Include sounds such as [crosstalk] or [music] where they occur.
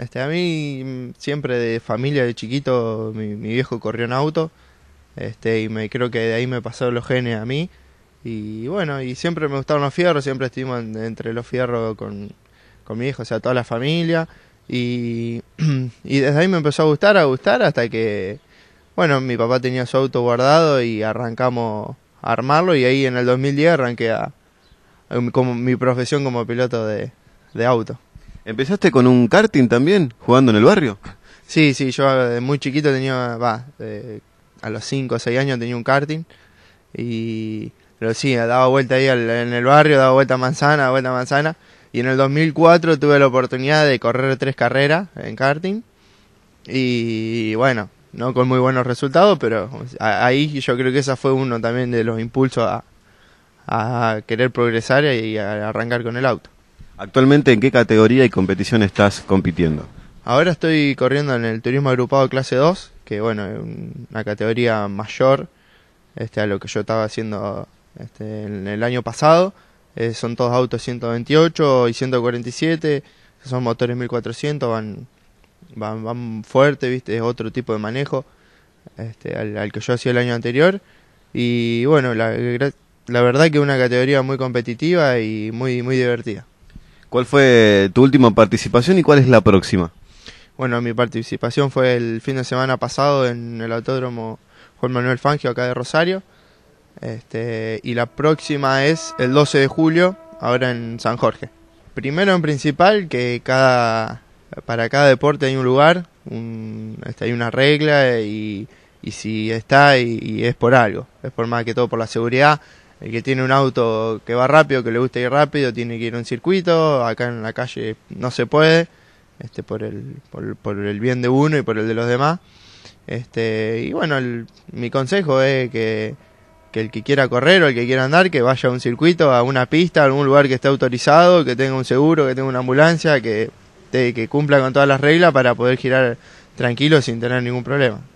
Este, a mí mm, siempre de familia, de chiquito, mi, viejo corrió en auto. Este, y me creo que de ahí me pasaron los genes a mí. Y bueno, y siempre me gustaron los fierros, siempre estuvimos entre los fierros con, mi hijo, o sea, toda la familia. Y, [clears throat] y desde ahí me empezó a gustar, a gustar, hasta que, bueno, mi papá tenía su auto guardado y arrancamos a armarlo. Y ahí en el 2010 arranqué como, mi profesión como piloto de, de auto. ¿Empezaste con un karting también, jugando en el barrio? Sí, sí, yo eh, de muy chiquito tenía, va, a los 5 o 6 años tenía un karting y pero sí, daba vuelta ahí en el barrio, daba vuelta a manzana, vuelta a manzana y en el 2004 tuve la oportunidad de correr tres carreras en karting y bueno, no con muy buenos resultados, pero ahí yo creo que esa fue uno también de los impulsos a, querer progresar y arrancar con el auto. Actualmente, ¿en qué categoría y competición estás compitiendo? Ahora estoy corriendo en el turismo agrupado clase 2, que bueno, es una categoría mayor este, a lo que yo estaba haciendo este, en el año pasado. Eh, son todos autos 128 y 147, son motores 1400, van, van, van fuerte, ¿viste? es otro tipo de manejo este, al, que yo hacía el año anterior. Y bueno, la, la verdad que es una categoría muy competitiva y muy, muy divertida. ¿Cuál fue tu última participación y cuál es la próxima? Bueno, mi participación fue el fin de semana pasado en el Autódromo Juan Manuel Fangio, acá de Rosario. Este, y la próxima es el 12 de julio, ahora en San Jorge. Primero en principal, que cada, para cada deporte hay un lugar, un, este, hay una regla y, y si está y es por algo, es por más que todo por la seguridad, el que tiene un auto que va rápido, que le gusta ir rápido, tiene que ir a un circuito, acá en la calle no se puede, este, por el, por, el bien de uno y por el de los demás. Este, y bueno, el, mi consejo es que, el que quiera correr o el que quiera andar, que vaya a un circuito, a una pista, a algún lugar que esté autorizado, que tenga un seguro, que tenga una ambulancia, que, que cumpla con todas las reglas para poder girar tranquilo sin tener ningún problema.